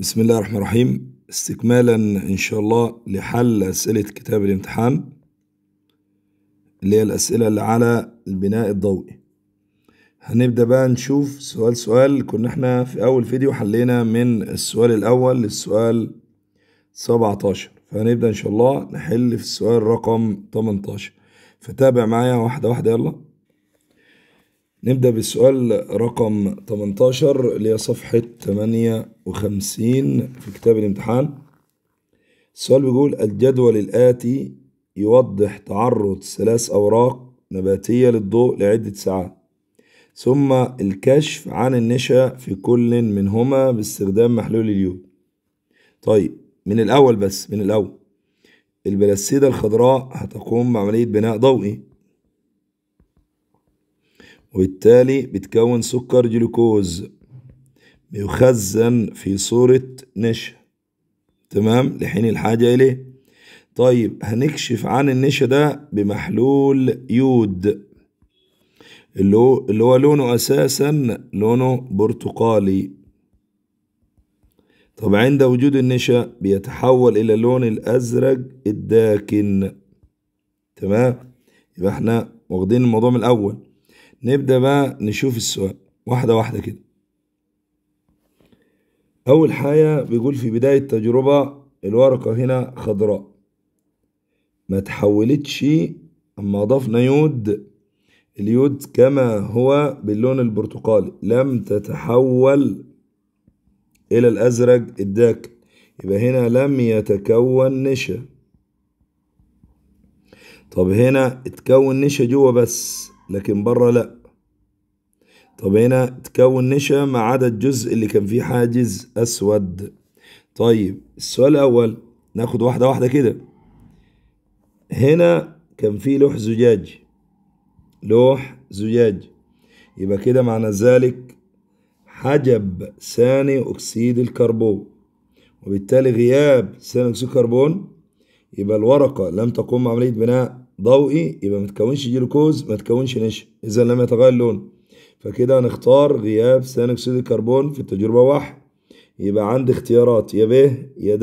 بسم الله الرحمن الرحيم استكمالا إن شاء الله لحل أسئلة كتاب الامتحان اللي هي الأسئلة اللي على البناء الضوئي هنبدأ بقى نشوف سؤال سؤال كنا احنا في أول فيديو حلينا من السؤال الأول للسؤال 17 فهنبدأ إن شاء الله نحل في السؤال رقم 18 فتابع معايا واحدة واحدة يلا نبدأ بالسؤال رقم 18 اللي هي صفحة 58 في كتاب الامتحان السؤال بيقول الجدول الآتي يوضح تعرض ثلاث أوراق نباتية للضوء لعدة ساعات ثم الكشف عن النشا في كل منهما باستخدام محلول اليود طيب من الأول بس من الأول البلاسيدة الخضراء هتقوم بعملية بناء ضوئي وبالتالي بتكون سكر جلوكوز بيخزن في صورة نشا تمام لحين الحاجة إليه طيب هنكشف عن النشا ده بمحلول يود اللي هو اللي هو لونه أساسا لونه برتقالي طب عند وجود النشا بيتحول إلى اللون الأزرق الداكن تمام يبقى احنا واخدين الموضوع من الأول نبدأ بقى نشوف السؤال واحدة واحدة كده أول حاجة بيقول في بداية التجربة الورقة هنا خضراء ما تحولتش أما أضفنا يود اليود كما هو باللون البرتقالي لم تتحول إلى الأزرق الداكن يبقى هنا لم يتكون نشا طب هنا اتكون نشا جوه بس لكن بره لا طب هنا تكون نشا مع عدد الجزء اللي كان فيه حاجز أسود طيب السؤال الأول ناخد واحدة واحدة كده هنا كان فيه لوح زجاج لوح زجاج يبقى كده معنى ذلك حجب ثاني أكسيد الكربون وبالتالي غياب ثاني أكسيد الكربون يبقى الورقة لم تقوم بعملية بناء ضوئي يبقى ما تكونش جلوكوز ما تكونش نشا اذا لم يتغير اللون فكده هنختار غياب ثاني اكسيد الكربون في التجربه واحد يبقى عندي اختيارات يا ب يا د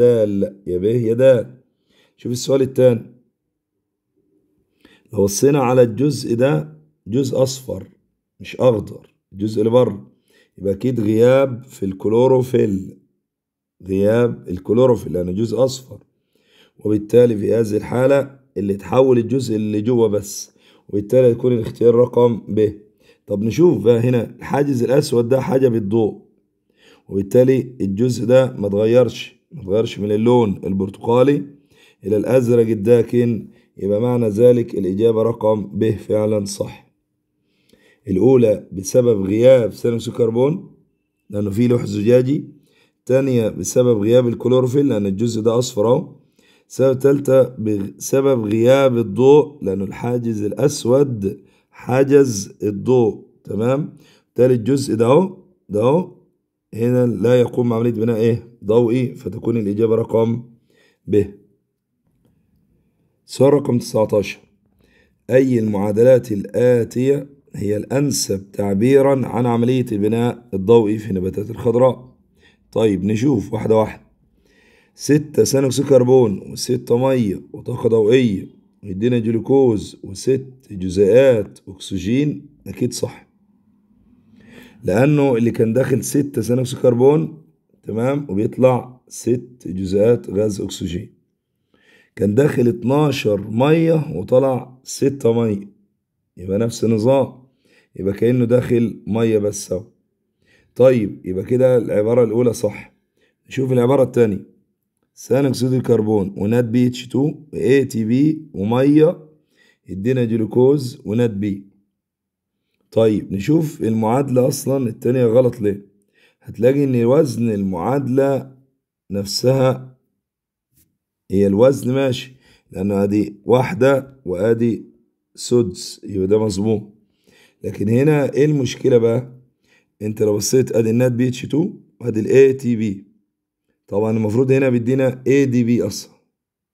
يا ب يا د شوف السؤال الثاني لو بصينا على الجزء ده جزء اصفر مش اخضر الجزء اللي بره يبقى اكيد غياب في الكلوروفيل غياب الكلوروفيل لانه جزء اصفر وبالتالي في هذه الحاله اللي تحول الجزء اللي جوه بس وبالتالي يكون الاختيار رقم ب طب نشوف بقى هنا الحاجز الأسود ده حاجة بالضوء وبالتالي الجزء ده ما تغيرش ما تغيرش من اللون البرتقالي إلى الأزرق الداكن يبقى معنى ذلك الإجابة رقم ب فعلا صح الأولى بسبب غياب ثاني أكسيد الكربون لأنه فيه لوح زجاجي تانية بسبب غياب الكلوروفيل لأن الجزء ده أصفر أهو السبب الثالثة بسبب غياب الضوء لأنه الحاجز الأسود حجز الضوء تمام ثالث جزء ده اهو ده اهو هنا لا يقوم عملية بناء ايه ضوئي فتكون الإجابة رقم ب سؤال رقم 19 أي المعادلات الآتية هي الأنسب تعبيرا عن عملية البناء الضوئي في النباتات الخضراء طيب نشوف واحدة واحدة ستة ثاني أكسيد كربون وستة مية وطاقة ضوئية ويدينا جلوكوز وست جزيئات أكسجين أكيد صح لأنه اللي كان داخل ستة ثاني أكسيد كربون تمام وبيطلع ست جزيئات غاز أكسجين كان داخل 12 مية وطلع ستة مية يبقى نفس النظام يبقى كأنه داخل مية بس طيب يبقى كده العبارة الأولى صح نشوف العبارة التانية ثاني اكسيد الكربون ونات بي اتش 2 اي تي بي وميه يدينا جلوكوز ونات بي طيب نشوف المعادلة أصلا التانية غلط ليه هتلاقي إن وزن المعادلة نفسها هي الوزن ماشي لأن أدي واحدة وأدي سدس يبقى ده مظبوط لكن هنا إيه المشكلة بقى؟ أنت لو بصيت أدي النات بي اتش 2 وأدي الأي تي بي طبعا المفروض هنا بيدينا اي دي بي اصلا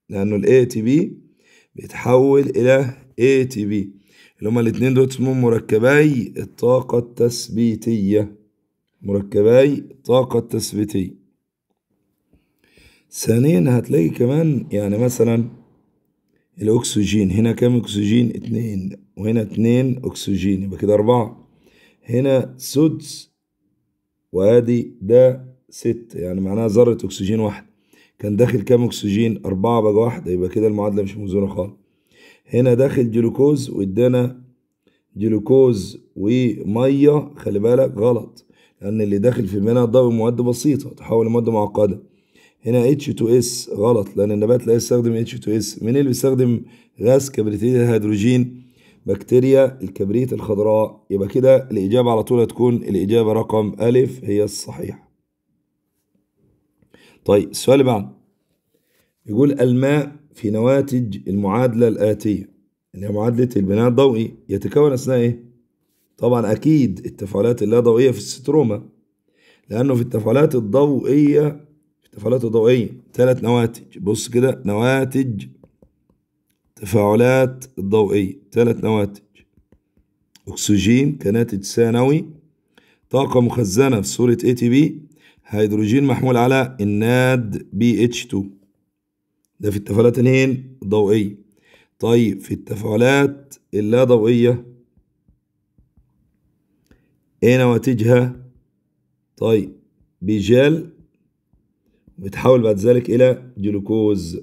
لانه الاي تي بي بيتحول الى اي تي بي اللي هما الاتنين دول اسمهم مركباي الطاقة التثبيتية مركباي الطاقة التثبيتية ثانيا هتلاقي كمان يعني مثلا الأكسجين هنا كام أكسجين اتنين وهنا اتنين أكسجين يبقى كده أربعة هنا سدس وادي ده ست يعني معناها ذرة أكسجين واحدة كان داخل كام أكسجين أربعة بقى واحدة يبقى كده المعادلة مش موزونة خالص هنا داخل جلوكوز وادانا جلوكوز ومية خلي بالك غلط لأن اللي داخل في منها ضوء مواد بسيطة تحول لمادة معقدة هنا H2S غلط لأن النبات لا يستخدم H2S من اللي بيستخدم غاز كبريتيد الهيدروجين بكتيريا الكبريت الخضراء يبقى كده الإجابة على طول هتكون الإجابة رقم ألف هي الصحيحة طيب السؤال اللي بعده يقول الماء في نواتج المعادلة الآتية اللي هي معادلة البناء الضوئي يتكون أثناء إيه؟ طبعا أكيد التفاعلات اللا ضوئية في الستروما لأنه في التفاعلات الضوئية في التفاعلات الضوئية ثلاث نواتج بص كده نواتج تفاعلات الضوئية ثلاث نواتج أكسجين كناتج ثانوي طاقة مخزنة في صورة اي تي بي هيدروجين محمول على الناد بي اتش 2 ده في التفاعلات الهين الضوئية طيب في التفاعلات اللا ضوئية ايه نواتجها طيب بجل بتحول بعد ذلك الى جلوكوز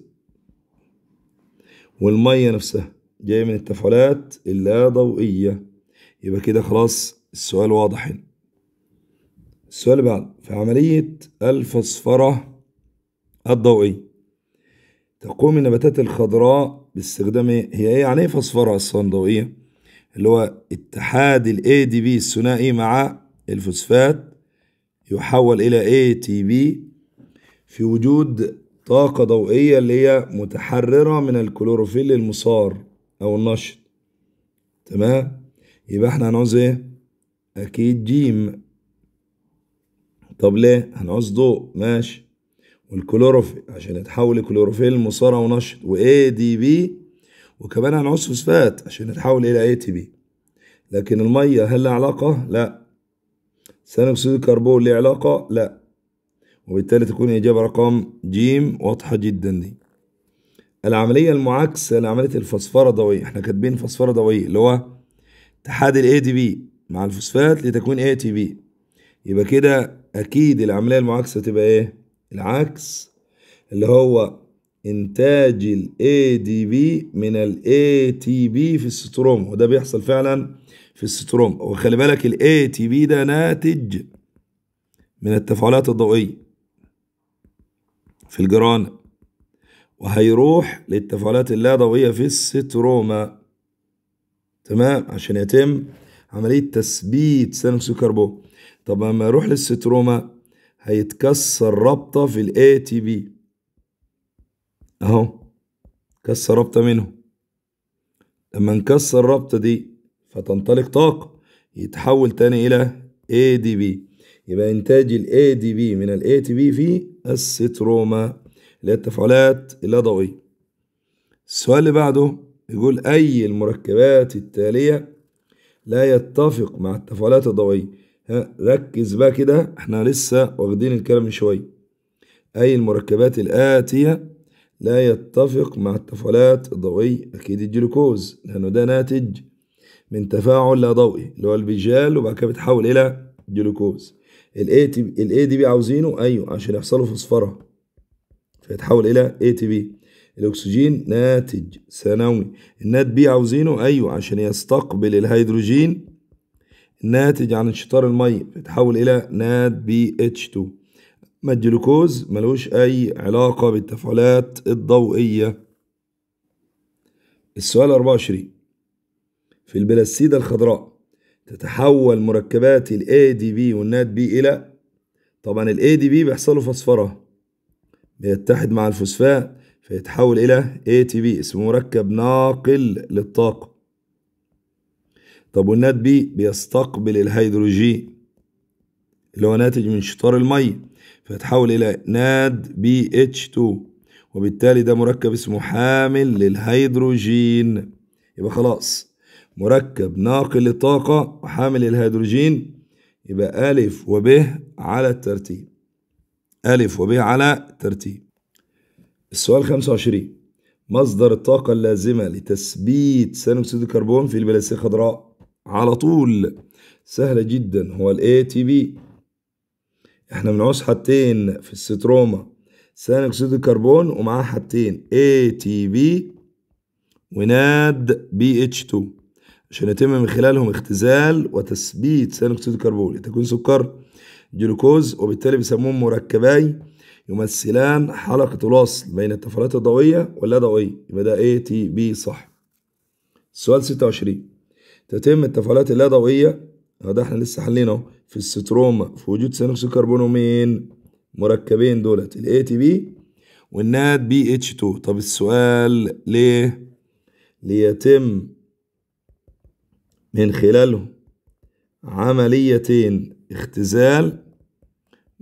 والمية نفسها جاية من التفاعلات اللا ضوئية يبقى كده خلاص السؤال واضح هنا السؤال اللي بعده في عملية الفسفرة الضوئية تقوم النباتات الخضراء باستخدام ايه؟ هي ايه يعني ايه فسفرة اصلا ضوئية؟ اللي هو اتحاد الـ ADP الثنائي مع الفوسفات يحول إلى ATP في وجود طاقة ضوئية اللي هي متحررة من الكلوروفيل المصار أو النشط تمام يبقى احنا هنعوز ايه؟ أكيد جيم طب ليه هنعوز ضوء ماشي والكلوروفيل عشان يتحول لكلوروفيل مصارع ونشط واي دي بي وكمان هنعوز فوسفات عشان يتحول الى اي تي بي لكن الميه هل لها علاقه لا ثاني اكسيد الكربون ليه علاقه لا وبالتالي تكون الاجابه رقم ج واضحه جدا دي العمليه المعاكسه لعمليه الفسفره الضوئية احنا كاتبين فسفره ضوئيه اللي هو اتحاد الاي دي بي مع الفوسفات لتكوين اي تي بي يبقى كده اكيد العمليه المعاكسه تبقى ايه العكس اللي هو انتاج الاي دي بي من الاي تي بي في الستروم وده بيحصل فعلا في الستروم وخلي بالك الاي تي بي ده ناتج من التفاعلات الضوئيه في الجرانه وهيروح للتفاعلات اللا ضوئيه في الستروما تمام عشان يتم عملية تثبيت اكسيد الكربون طب لما يروح للستروما هيتكسر رابطة في الاي تي بي اهو كسر رابطة منه لما نكسر الرابطة دي فتنطلق طاقة يتحول تاني إلى اي دي بي يبقى إنتاج الاي دي بي من الاي تي بي في الستروما اللي هي التفاعلات اللا ضوئية السؤال اللي بعده يقول أي المركبات التالية لا يتفق مع التفاعلات الضوئية ها ركز بقى كده احنا لسه واخدين الكلام من شوية أي المركبات الآتية لا يتفق مع التفاعلات الضوئية أكيد الجلوكوز لأنه ده ناتج من تفاعل لا ضوئي اللي هو البيجال وبعد كده بيتحول إلى جلوكوز الاي تي الاي دي بي عاوزينه ايوه عشان يحصلوا فوسفره فيتحول الى اي تي بي الأكسجين ناتج ثانوي النات بي عاوزينه أيوه عشان يستقبل الهيدروجين ناتج عن انشطار المية بيتحول إلى نات بي اتش 2 ما الجلوكوز ملوش أي علاقة بالتفاعلات الضوئية السؤال 24 في البلاسيدة الخضراء تتحول مركبات الـ ADP والنات بي إلى طبعا الـ ADP بيحصل له فسفرة بيتحد مع الفوسفات فيتحول إلى ATP اسمه مركب ناقل للطاقة طب والنات بي بيستقبل الهيدروجين اللي هو ناتج من شطار المية فيتحول إلى ناد بي اتش 2 وبالتالي ده مركب اسمه حامل للهيدروجين يبقى خلاص مركب ناقل للطاقة وحامل للهيدروجين يبقى ألف وب على الترتيب ألف وب على الترتيب السؤال 25 مصدر الطاقة اللازمة لتثبيت ثاني أكسيد الكربون في البلاستيك الخضراء على طول سهلة جدا هو الـ ATP احنا بنعوز حاجتين في الستروما ثاني أكسيد الكربون ومعاه حاجتين ATP وناد BH2 عشان يتم من خلالهم اختزال وتثبيت ثاني أكسيد الكربون لتكون سكر جلوكوز وبالتالي بيسموهم مركباي يمثلان حلقة الوصل بين التفاعلات الضوئية واللا ضوئية يبقى ده ايه تي بي صح سؤال 26 تتم التفاعلات اللا ضوئية آه، ده احنا لسه حلينا اهو في الستروما في وجود ثاني اكسيد الكربون ومين مركبين دولت ال بي والناد بي اتش 2 طب السؤال ليه ليتم من خلاله عمليتين اختزال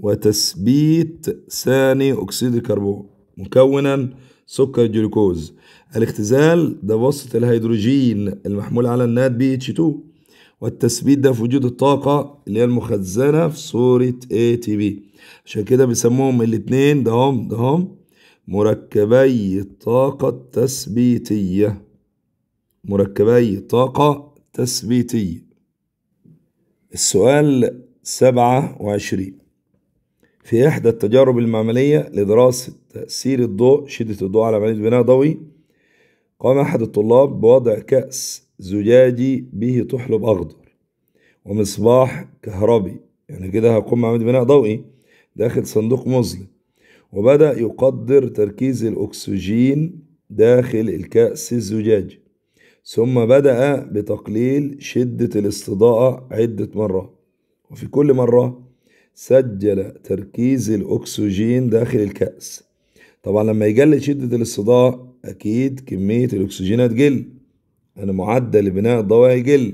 وتثبيت ثاني أكسيد الكربون مكونا سكر الجلوكوز الاختزال ده بواسطه الهيدروجين المحمول على النات بي اتش 2 والتثبيت ده في وجود الطاقة اللي هي المخزنة في صورة اي تي بي عشان كده بيسموهم الاتنين ده هم ده هم مركبي الطاقة التثبيتية مركبي طاقة تثبيتية السؤال 27 في إحدى التجارب المعملية لدراسة تأثير الضوء شدة الضوء على عملية بناء ضوئي قام أحد الطلاب بوضع كأس زجاجي به طحلب أخضر ومصباح كهربي يعني كده هقوم بعملية بناء ضوئي داخل صندوق مظلم وبدأ يقدر تركيز الأكسجين داخل الكأس الزجاجي ثم بدأ بتقليل شدة الاستضاءة عدة مرات وفي كل مرة سجل تركيز الأكسجين داخل الكأس طبعا لما يقل شدة الاصطداع أكيد كمية الأكسجين هتقل أنا معدل بناء الضوء هيقل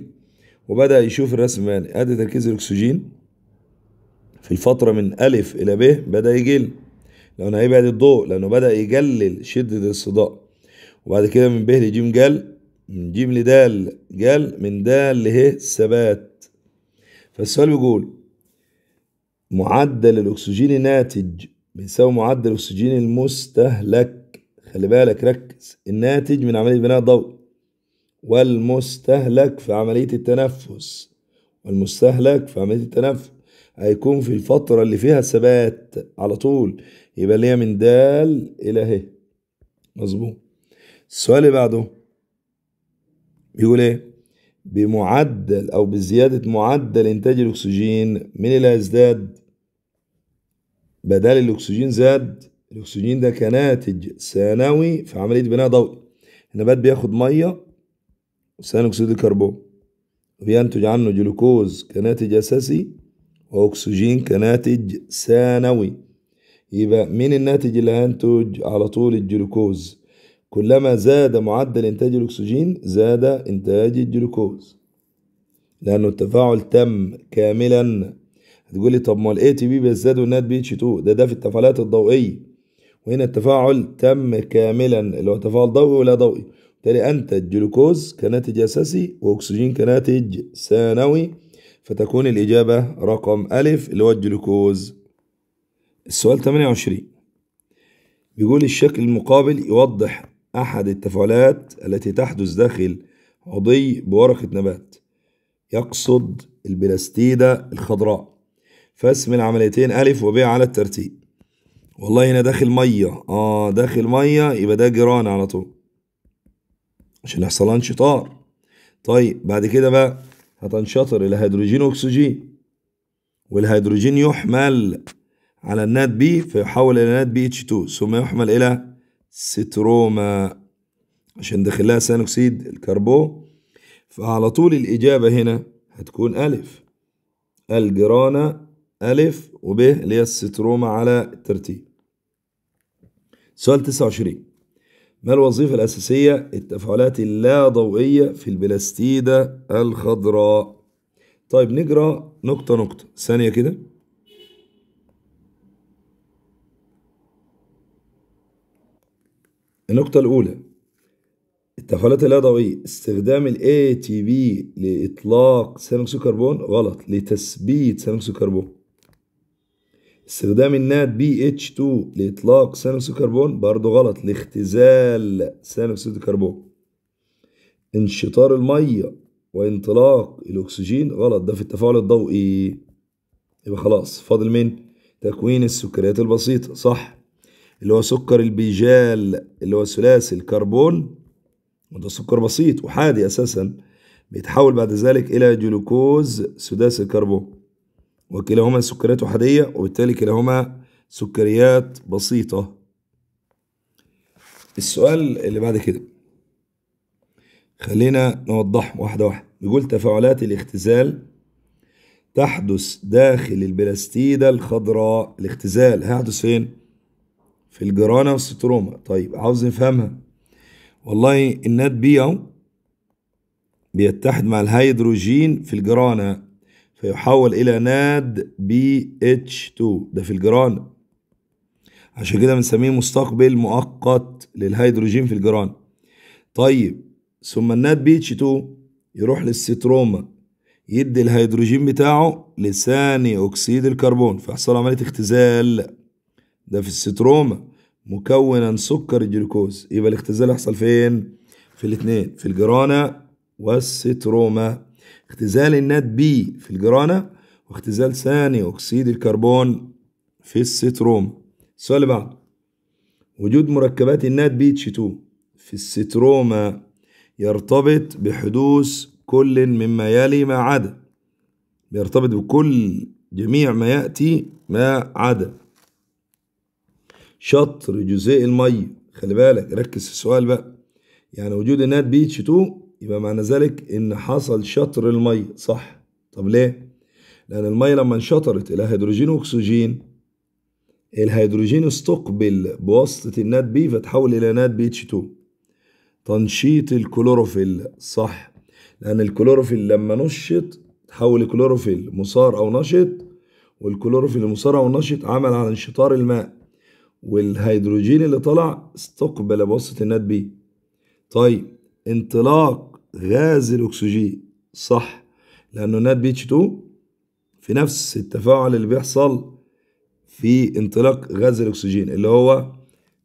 وبدأ يشوف الرسم يعني أدي تركيز الأكسجين في الفترة من ألف إلى ب بدأ يقل لأنه هيبعد الضوء لأنه بدأ يقلل شدة الاصطداع وبعد كده من ب ج قل من ل لدال قل من دال له ثبات فالسؤال بيقول معدل الأكسجين الناتج بيساوي معدل الأكسجين المستهلك خلي بالك ركز الناتج من عملية بناء الضوء والمستهلك في عملية التنفس والمستهلك في عملية التنفس هيكون في الفترة اللي فيها ثبات على طول يبقى اللي هي من دال إلى ه مظبوط السؤال اللي بعده بيقول ايه بمعدل أو بزيادة معدل إنتاج الأكسجين من اللي هيزداد بدل الأكسجين زاد الأكسجين ده كناتج ثانوي في عملية بناء ضوئي النبات بياخد مية وثاني أكسيد الكربون وينتج عنه جلوكوز كناتج أساسي وأكسجين كناتج ثانوي يبقى مين الناتج اللي هينتج على طول الجلوكوز كلما زاد معدل إنتاج الأكسجين زاد إنتاج الجلوكوز لأنه التفاعل تم كاملا هتقول لي طب ما الاي تي بي بيزداد والنات بي اتش 2 ده ده في التفاعلات الضوئية وهنا التفاعل تم كاملا اللي هو تفاعل ضوئي ولا ضوئي بالتالي أنتج جلوكوز كناتج أساسي وأكسجين كناتج ثانوي فتكون الإجابة رقم أ اللي هو الجلوكوز السؤال 28 بيقول الشكل المقابل يوضح أحد التفاعلات التي تحدث داخل عضي بورقة نبات يقصد البلاستيدة الخضراء فاسم العمليتين ألف وب على الترتيب والله هنا داخل مية آه داخل مية يبقى ده جيران على طول عشان يحصل انشطار طيب بعد كده بقى هتنشطر إلى هيدروجين وأكسجين والهيدروجين يحمل على النات بي فيحول إلى نات بي اتش 2 ثم يحمل إلى ستروما عشان داخلها ثاني أكسيد الكربون فعلى طول الإجابة هنا هتكون ألف الجرانة ألف وب اللي هي الستروما على الترتيب سؤال 29 ما الوظيفة الأساسية التفاعلات اللا ضوئية في البلاستيدة الخضراء طيب نقرا نقطة نقطة ثانية كده النقطة الأولى التفاعلات اليدوية استخدام الـ ATP لإطلاق ثاني أكسيد الكربون غلط لتثبيت ثاني أكسيد الكربون استخدام النات bh 2 لإطلاق ثاني أكسيد الكربون برضه غلط لاختزال ثاني أكسيد الكربون انشطار المية وانطلاق الأكسجين غلط ده في التفاعل الضوئي يبقى خلاص فاضل من تكوين السكريات البسيطة صح اللي هو سكر البيجال اللي هو ثلاثي الكربون وده سكر بسيط وحادي أساسا بيتحول بعد ذلك إلى جلوكوز سداسي الكربون وكلاهما سكريات حادية وبالتالي كلاهما سكريات بسيطة السؤال اللي بعد كده خلينا نوضح واحدة واحدة بيقول تفاعلات الاختزال تحدث داخل البلاستيدة الخضراء الاختزال هيحدث فين؟ في الجرانة والستروما طيب عاوز نفهمها والله النات بي اهو بيتحد مع الهيدروجين في الجرانة فيحول إلى ناد بي اتش 2 ده في الجرانة عشان كده بنسميه مستقبل مؤقت للهيدروجين في الجرانة طيب ثم الناد بي اتش 2 يروح للستروما يدي الهيدروجين بتاعه لثاني أكسيد الكربون فيحصل عملية اختزال ده في الستروما مكونا سكر الجلوكوز يبقى الاختزال يحصل فين في الاثنين في الجرانة والستروما اختزال النات بي في الجرانة واختزال ثاني أكسيد الكربون في الستروما السؤال اللي بعده وجود مركبات النات بي اتش 2 في الستروما يرتبط بحدوث كل مما يلي ما عدا بيرتبط بكل جميع ما يأتي ما عدا شطر جزيء المية خلي بالك ركز في السؤال بقى يعني وجود النات بي اتش 2 يبقى معنى ذلك ان حصل شطر المية صح طب ليه لان المية لما انشطرت الى هيدروجين واكسجين الهيدروجين استقبل بواسطة النات بي فتحول الى نات بي اتش 2 تنشيط الكلوروفيل صح لان الكلوروفيل لما نشط تحول الكلوروفيل مصار او نشط والكلوروفيل المصار او النشط عمل على انشطار الماء والهيدروجين اللي طلع استقبل بواسطة الناد بي طيب انطلاق غاز الأكسجين صح لأنه الناد بي اتش 2 في نفس التفاعل اللي بيحصل في انطلاق غاز الأكسجين اللي هو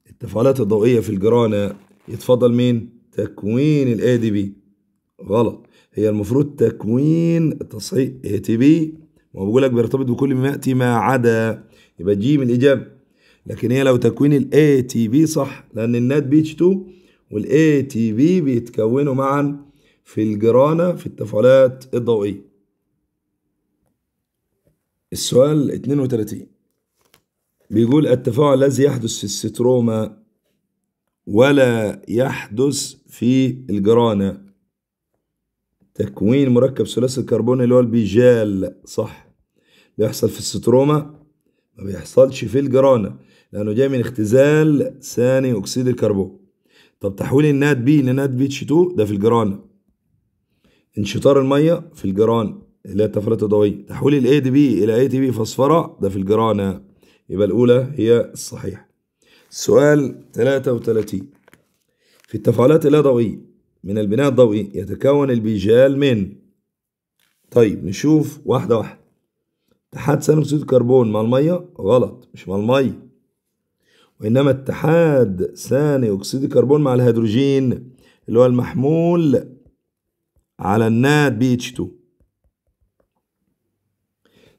التفاعلات الضوئية في الجرانة يتفضل مين؟ تكوين الاي دي بي غلط هي المفروض تكوين تصحيح اي تي بي ما لك بيرتبط بكل ما ياتي ما عدا يبقى جيم الاجابه لكن هي لو تكوين الاي ATP صح لان النات بي 2 والاي ATP بيتكونوا معا في الجرانة في التفاعلات الضوئية السؤال 32 بيقول التفاعل الذي يحدث في الستروما ولا يحدث في الجرانة تكوين مركب ثلاثي الكربون اللي هو البيجال صح بيحصل في الستروما ما بيحصلش في الجرانة لأنه جاي من اختزال ثاني أكسيد الكربون طب تحويل النات بي لنات بي اتش 2 ده في الجرانة انشطار المية في الجرانة اللي هي الطفرات الضوئية تحويل الاي دي بي إلى اي تي بي فسفرة ده في الجرانة يبقى الأولى هي الصحيحة سؤال 33 في التفاعلات اللا ضوئية من البناء الضوئي يتكون البيجال من طيب نشوف واحدة واحدة اتحاد ثاني أكسيد الكربون مع المية غلط مش مع المية وإنما اتحاد ثاني أكسيد الكربون مع الهيدروجين اللي هو المحمول على الناد بي اتش 2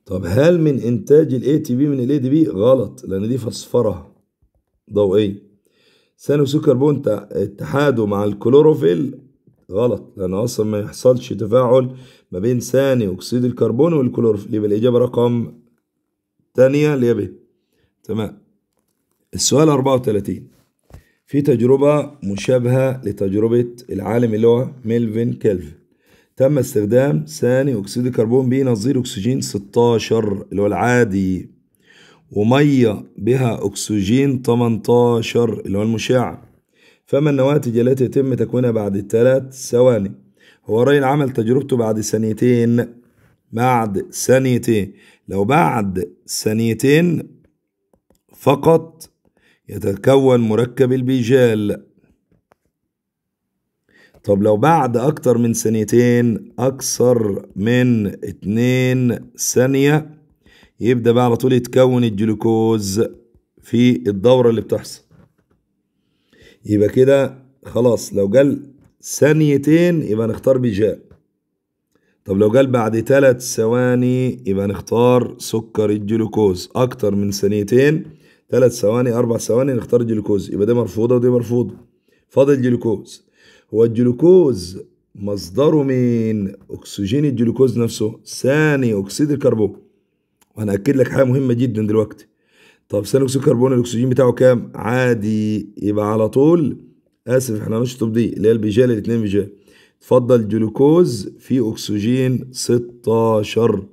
طب هل من إنتاج الاي تي بي من الاي دي بي غلط لأن دي فسفرة ضوئية ثاني أكسيد الكربون اتحاده مع الكلوروفيل غلط لأن أصلا ما يحصلش تفاعل ما بين ثاني أكسيد الكربون والكلوروفيل يبقى الإجابة رقم تانية اللي هي تمام السؤال 34 في تجربة مشابهة لتجربة العالم اللي هو ميلفن كيلفن تم استخدام ثاني أكسيد الكربون بنظير أكسجين 16 اللي هو العادي ومية بها أكسجين 18 اللي هو المشع فما النواتج التي يتم تكوينها بعد ثلاث ثواني هو رأي عمل تجربته بعد ثانيتين بعد ثانيتين لو بعد ثانيتين فقط يتكون مركب البيجال طب لو بعد أكتر من ثانيتين أكثر من اتنين ثانية يبدأ بقى على طول يتكون الجلوكوز في الدورة اللي بتحصل يبقى كده خلاص لو جال ثانيتين يبقى نختار بيجال طب لو جال بعد ثلاث ثواني يبقى نختار سكر الجلوكوز أكتر من ثانيتين ثلاث ثواني اربع ثواني نختار الجلوكوز يبقى دي مرفوضه ودي مرفوضه فاضل جلوكوز هو الجلوكوز مصدره مين اكسجين الجلوكوز نفسه ثاني اكسيد الكربون اكد لك حاجه مهمه جدا دلوقتي طب ثاني اكسيد الكربون الاكسجين بتاعه كام عادي يبقى على طول اسف احنا هنشطب دي اللي هي البيجال الاثنين بيجال اتفضل جلوكوز في اكسجين 16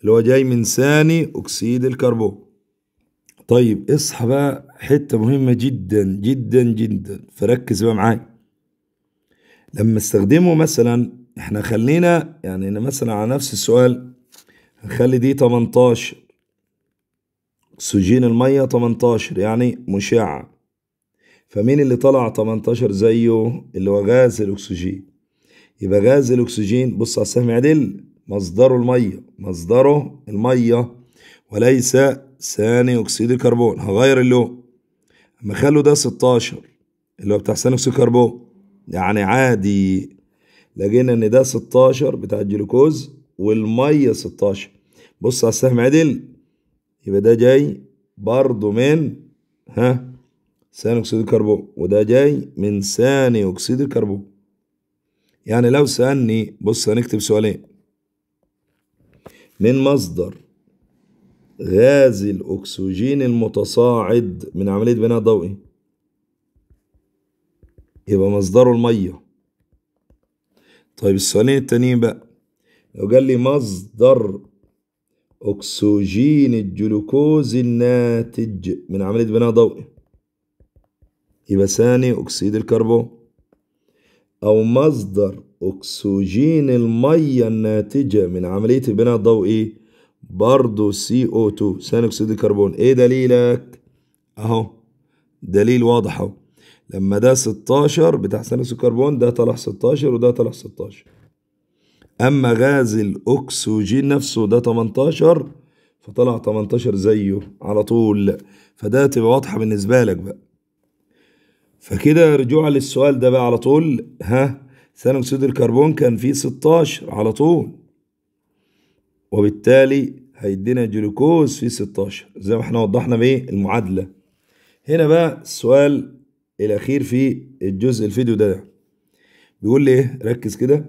اللي هو جاي من ثاني اكسيد الكربون طيب اصحى بقى حتة مهمة جدا جدا جدا فركز بقى معايا لما استخدمه مثلا احنا خلينا يعني انا مثلا على نفس السؤال هنخلي دي 18 اكسجين المية 18 يعني مشعة فمين اللي طلع 18 زيه اللي هو غاز الاكسجين يبقى غاز الاكسجين بص على السهم يعدل مصدره المية مصدره المية وليس ثاني اكسيد الكربون هغير اللون اما اخلي ده 16 اللي هو بتاع ثاني اكسيد الكربون يعني عادي لقينا ان ده 16 بتاع الجلوكوز والميه 16 بص على السهم عدل يبقى ده جاي برضه من ها ثاني اكسيد الكربون وده جاي من ثاني اكسيد الكربون يعني لو سألني بص هنكتب سؤالين من مصدر غاز الأكسجين المتصاعد من عملية بناء ضوئي يبقى مصدره المية طيب السؤالين التانيين بقى لو قال لي مصدر أكسجين الجلوكوز الناتج من عملية بناء ضوئي يبقى ثاني أكسيد الكربون أو مصدر أكسجين المية الناتجة من عملية البناء الضوئي برضه CO2 ثاني أكسيد الكربون إيه دليلك؟ أهو دليل واضح أهو لما ده 16 بتاع ثاني أكسيد الكربون ده طلع 16 وده طلع 16 أما غاز الأكسجين نفسه ده 18 فطلع 18 زيه على طول فده تبقى واضحة بالنسبة لك بقى فكده رجوعا للسؤال ده بقى على طول ها ثاني أكسيد الكربون كان فيه 16 على طول وبالتالي هيدينا جلوكوز في 16 زي ما احنا وضحنا بايه المعادله هنا بقى السؤال الاخير في الجزء الفيديو ده بيقول لي ايه ركز كده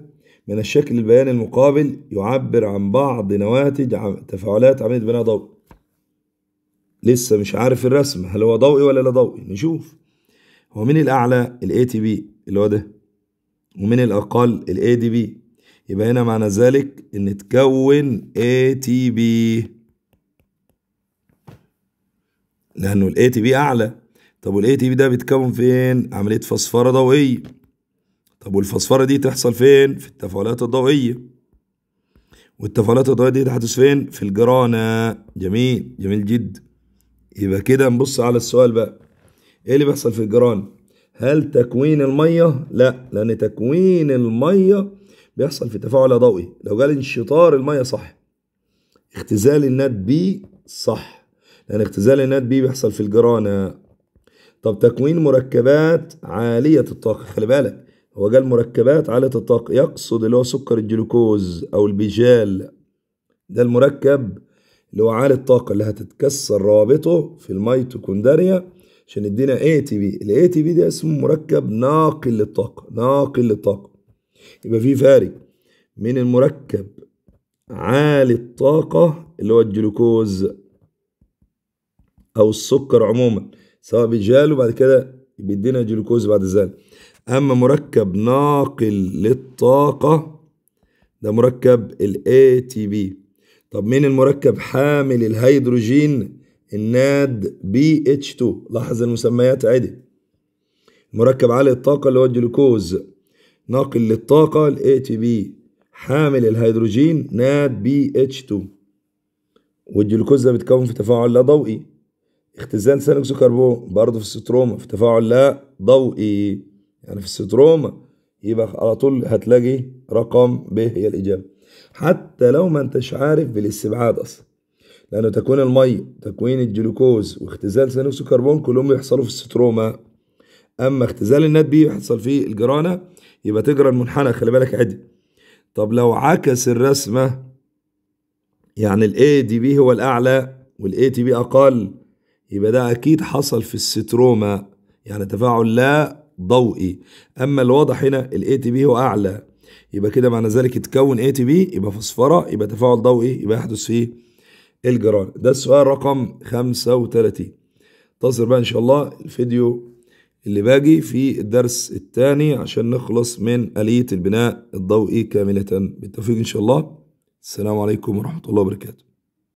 من الشكل البياني المقابل يعبر عن بعض نواتج عم... تفاعلات عمليه بناء ضوئي لسه مش عارف الرسم هل هو ضوئي ولا لا ضوئي نشوف هو مين الاعلى الاي تي بي اللي هو ده ومين الاقل الاي دي بي يبقى هنا معنى ذلك ان تكون ATP لانه الاي تي بي اعلى طب والاي تي بي ده بيتكون فين عمليه فسفره ضوئيه طب والفسفره دي تحصل فين في التفاعلات الضوئيه والتفاعلات الضوئيه دي تحدث فين في الجرانه جميل جميل جدا يبقى كده نبص على السؤال بقى ايه اللي بيحصل في الجرانه هل تكوين الميه لا لان تكوين الميه بيحصل في تفاعل ضوئي لو قال انشطار الميه صح اختزال الناد بي صح لان اختزال الناد بي بيحصل في الجرانة طب تكوين مركبات عالية الطاقة خلي بالك هو قال مركبات عالية الطاقة يقصد اللي هو سكر الجلوكوز او البيجال ده المركب اللي هو عالي الطاقة اللي هتتكسر روابطه في الميتوكوندريا عشان يدينا اي تي بي الاي تي بي ده اسمه مركب ناقل للطاقة ناقل للطاقة يبقى في فارق من المركب عالي الطاقة اللي هو الجلوكوز أو السكر عموما سواء بيتجال وبعد كده بيدينا جلوكوز بعد ذلك أما مركب ناقل للطاقة ده مركب الـ ATP طب مين المركب حامل الهيدروجين الناد BH2 لاحظ المسميات عادي مركب عالي الطاقة اللي هو الجلوكوز ناقل للطاقة ال ATP حامل الهيدروجين ناد بي اتش 2 والجلوكوز ده بيتكون في تفاعل لا ضوئي اختزال ثاني اكسيد الكربون برضه في الستروما في تفاعل لا ضوئي يعني في الستروما يبقى على طول هتلاقي رقم ب هي الإجابة حتى لو ما انتش عارف بالاستبعاد أصلا لأنه تكوين المية تكوين الجلوكوز واختزال ثاني أكسيد الكربون كلهم بيحصلوا في الستروما اما اختزال الناد بي يحصل فيه الجرانه يبقى تجرى المنحنى خلي بالك عدل طب لو عكس الرسمه يعني الاي دي بي هو الاعلى والاي تي بي اقل يبقى ده اكيد حصل في الستروما يعني تفاعل لا ضوئي اما الواضح هنا الاي تي بي هو اعلى يبقى كده معنى ذلك يتكون اي تي بي يبقى فسفره يبقى تفاعل ضوئي يبقى يحدث فيه الجرار ده السؤال رقم 35 انتظر بقى ان شاء الله الفيديو اللي باجي في الدرس الثاني عشان نخلص من آلية البناء الضوئي كاملة بالتوفيق إن شاء الله السلام عليكم ورحمة الله وبركاته